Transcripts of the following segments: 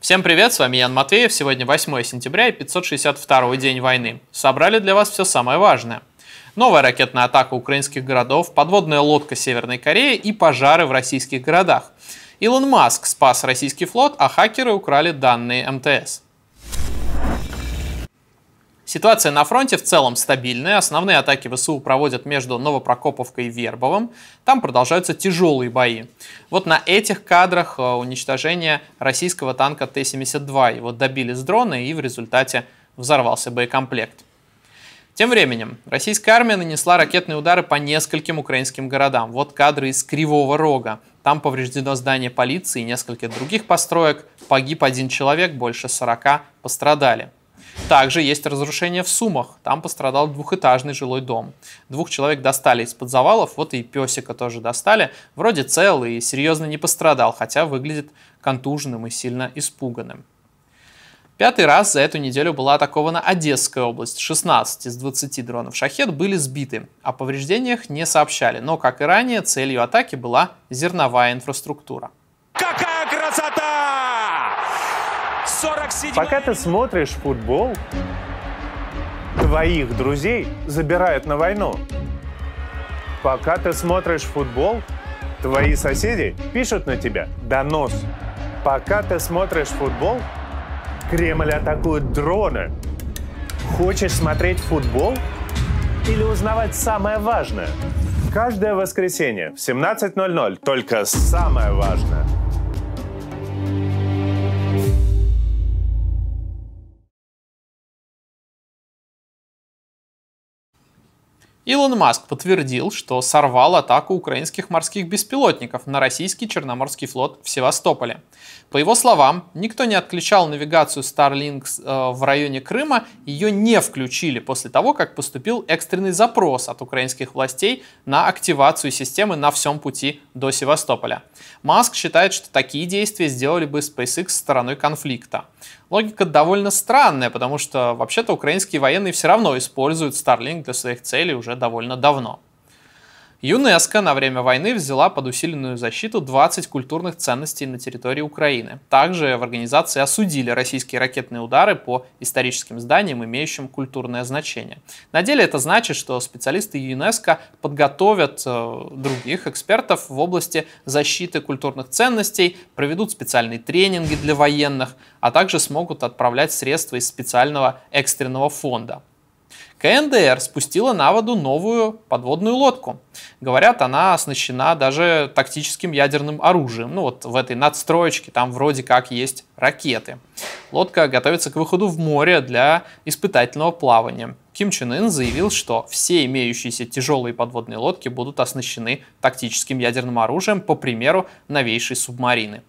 Всем привет, с вами Ян Матвеев. Сегодня 8 сентября и 562 день войны. Собрали для вас все самое важное. Новая ракетная атака украинских городов, подводная лодка Северной Кореи и пожары в российских городах. Илон Маск спас российский флот, а хакеры украли данные МТС. Ситуация на фронте в целом стабильная. Основные атаки ВСУ проводят между Новопрокоповкой и Вербовым. Там продолжаются тяжелые бои. Вот на этих кадрах э, уничтожение российского танка Т-72. Его добили с дрона и в результате взорвался боекомплект. Тем временем, российская армия нанесла ракетные удары по нескольким украинским городам. Вот кадры из Кривого Рога. Там повреждено здание полиции и нескольких других построек. Погиб один человек, больше 40 пострадали. Также есть разрушение в Сумах. Там пострадал двухэтажный жилой дом. Двух человек достали из-под завалов, вот и песика тоже достали. Вроде целый и серьезно не пострадал, хотя выглядит контуженным и сильно испуганным. Пятый раз за эту неделю была атакована Одесская область. 16 из 20 дронов «Шахет» были сбиты. О повреждениях не сообщали, но, как и ранее, целью атаки была зерновая инфраструктура. Пока ты смотришь футбол, твоих друзей забирают на войну. Пока ты смотришь футбол, твои соседи пишут на тебя донос. Пока ты смотришь футбол, Кремль атакует дроны. Хочешь смотреть футбол или узнавать самое важное? Каждое воскресенье в 17.00 только самое важное – Илон Маск подтвердил, что сорвал атаку украинских морских беспилотников на российский Черноморский флот в Севастополе. По его словам, никто не отключал навигацию Starlink э, в районе Крыма, ее не включили после того, как поступил экстренный запрос от украинских властей на активацию системы на всем пути до Севастополя. Маск считает, что такие действия сделали бы SpaceX стороной конфликта. Логика довольно странная, потому что вообще-то украинские военные все равно используют Starlink для своих целей уже довольно давно. ЮНЕСКО на время войны взяла под усиленную защиту 20 культурных ценностей на территории Украины. Также в организации осудили российские ракетные удары по историческим зданиям, имеющим культурное значение. На деле это значит, что специалисты ЮНЕСКО подготовят э, других экспертов в области защиты культурных ценностей, проведут специальные тренинги для военных, а также смогут отправлять средства из специального экстренного фонда. КНДР спустила на воду новую подводную лодку. Говорят, она оснащена даже тактическим ядерным оружием. Ну вот в этой надстроечке там вроде как есть ракеты. Лодка готовится к выходу в море для испытательного плавания. Ким Чен Ын заявил, что все имеющиеся тяжелые подводные лодки будут оснащены тактическим ядерным оружием по примеру новейшей субмарины.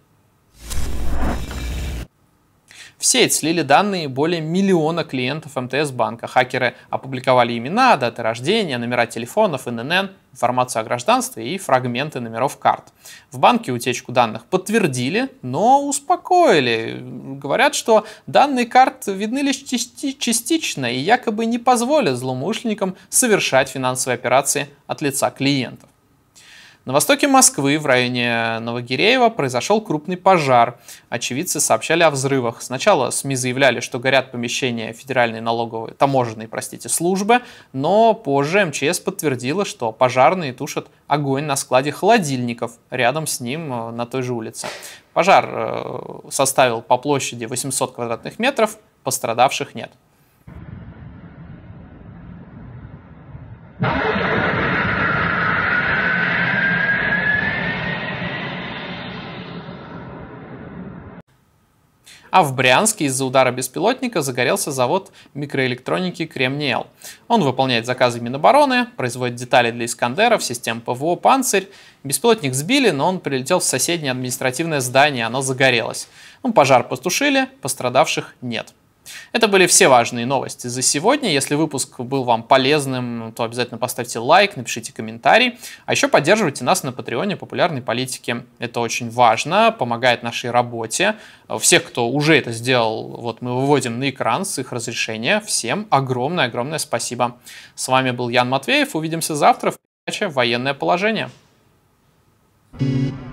В сеть слили данные более миллиона клиентов МТС банка. Хакеры опубликовали имена, даты рождения, номера телефонов, ННН, информацию о гражданстве и фрагменты номеров карт. В банке утечку данных подтвердили, но успокоили. Говорят, что данные карт видны лишь части частично и якобы не позволят злоумышленникам совершать финансовые операции от лица клиентов. На востоке Москвы, в районе Новогиреева, произошел крупный пожар. Очевидцы сообщали о взрывах. Сначала СМИ заявляли, что горят помещения Федеральной налоговой, таможенной, простите, службы, но позже МЧС подтвердило, что пожарные тушат огонь на складе холодильников рядом с ним э, на той же улице. Пожар э, составил по площади 800 квадратных метров, пострадавших нет. А в Брянске из-за удара беспилотника загорелся завод микроэлектроники «Кремниел». Он выполняет заказы Минобороны, производит детали для «Искандеров», систем ПВО «Панцирь». Беспилотник сбили, но он прилетел в соседнее административное здание, оно загорелось. Ну, пожар потушили, пострадавших нет. Это были все важные новости за сегодня. Если выпуск был вам полезным, то обязательно поставьте лайк, напишите комментарий. А еще поддерживайте нас на Патреоне популярной политики. Это очень важно, помогает нашей работе. Всех, кто уже это сделал, вот мы выводим на экран с их разрешения. Всем огромное-огромное спасибо. С вами был Ян Матвеев. Увидимся завтра в передаче «Военное положение». thank you